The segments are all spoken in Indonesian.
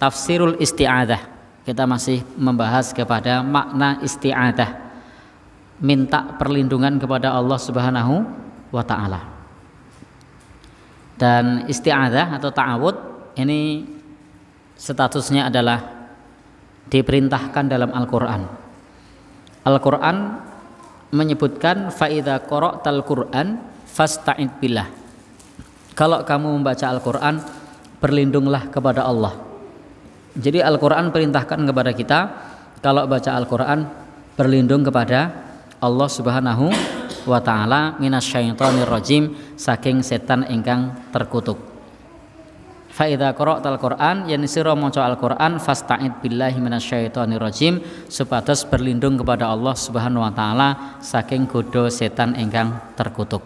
tafsirul isti'adah. Kita masih membahas kepada makna isti'adah. Minta perlindungan kepada Allah Subhanahu wa taala. Dan isti'adah atau ta'awud ini statusnya adalah diperintahkan dalam Al-Qur'an. Al-Qur'an menyebutkan faida qara'tal Qur'an fasta'id billah. Kalau kamu membaca Al-Qur'an, berlindunglah kepada Allah jadi Al-Qur'an perintahkan kepada kita kalau baca Al-Qur'an berlindung kepada Allah Subhanahu wa taala minasyaitonir rajim saking setan ingkang terkutuk. Fa'idha idza qara'tal Qur'an Yang disiru moco Al-Qur'an fasta'id billahi minasyaitonir rajim supados berlindung kepada Allah Subhanahu wa taala saking godo setan ingkang terkutuk.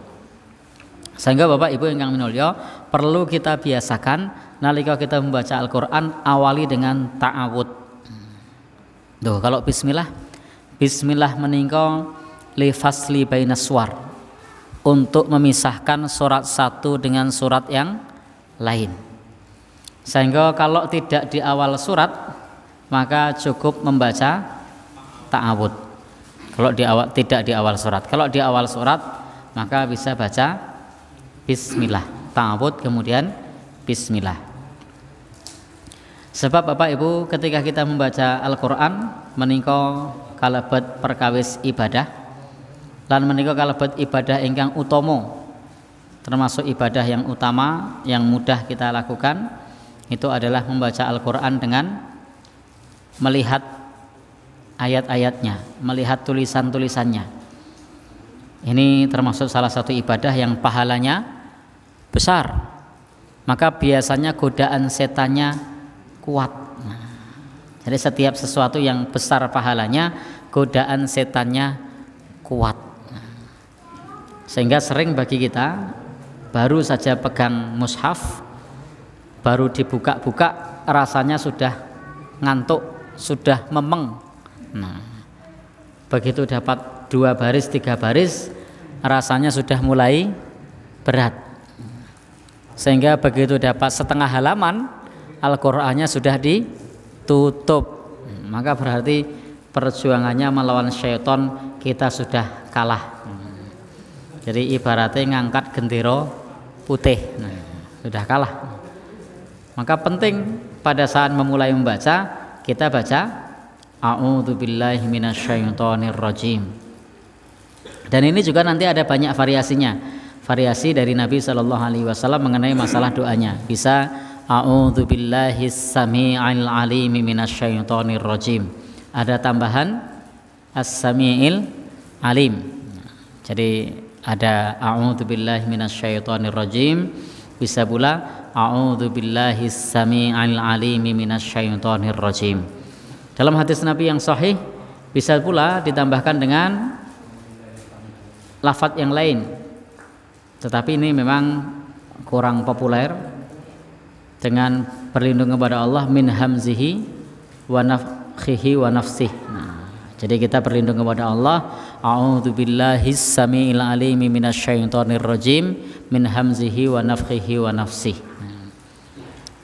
Sehingga Bapak Ibu ingkang minulio perlu kita biasakan nalika kita membaca Al-Qur'an awali dengan ta'awud. Tuh, kalau bismillah bismillah meningko li fasli bainaswar untuk memisahkan surat satu dengan surat yang lain. Sehingga kalau tidak di awal surat maka cukup membaca ta'awud. Kalau di awal tidak di awal surat. Kalau di awal surat maka bisa baca bismillah. Ta'awud kemudian bismillah. Sebab Bapak Ibu ketika kita membaca Al-Quran Meningko kalebet perkawis ibadah dan meningko kalebet ibadah ingkang utomo Termasuk ibadah yang utama yang mudah kita lakukan Itu adalah membaca Al-Quran dengan melihat ayat-ayatnya Melihat tulisan-tulisannya Ini termasuk salah satu ibadah yang pahalanya besar Maka biasanya godaan setannya kuat. jadi setiap sesuatu yang besar pahalanya, godaan setannya kuat. sehingga sering bagi kita baru saja pegang mushaf, baru dibuka-buka rasanya sudah ngantuk, sudah memeng. Nah, begitu dapat dua baris, tiga baris, rasanya sudah mulai berat. Sehingga begitu dapat setengah halaman, Al-Qur'annya sudah ditutup. Maka berarti perjuangannya melawan syaitan kita sudah kalah. Jadi ibaratnya ngangkat gendero putih. Nah, sudah kalah. Maka penting pada saat memulai membaca kita baca A'udzu billahi minasyaitonir rajim. Dan ini juga nanti ada banyak variasinya. Variasi dari Nabi Shallallahu alaihi wasallam mengenai masalah doanya. Bisa A'udzu billahi samii'il alim minasyaitonir rajim. Ada tambahan as-samii'il alim. Jadi ada a'udzu billahi minasyaitonir rajim. Bisa pula a'udzu billahi samii'il alim minasyaitonir rajim. Dalam hadis Nabi yang sahih bisa pula ditambahkan dengan lafadz yang lain. Tetapi ini memang kurang populer dengan perlindungan kepada Allah min hamzihi wa nafkhihi wa nafsihi Nah, jadi kita perlindungan kepada Allah. billahi samiil alimi minasyaitonir rajim min hamzihi wa nafkhihi wa nafsih. Nah,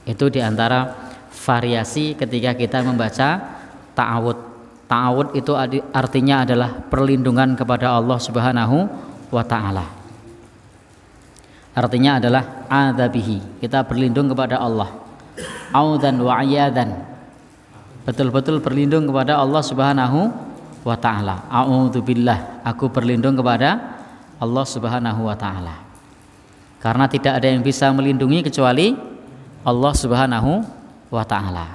itu diantara variasi ketika kita membaca ta'awud. Ta'awud itu artinya adalah perlindungan kepada Allah Subhanahu wa taala artinya adalah adabihi kita berlindung kepada Allah audan wa ayadan betul-betul berlindung kepada Allah Subhanahu wa taala a'udzubillah aku berlindung kepada Allah Subhanahu wa taala karena tidak ada yang bisa melindungi kecuali Allah Subhanahu wa taala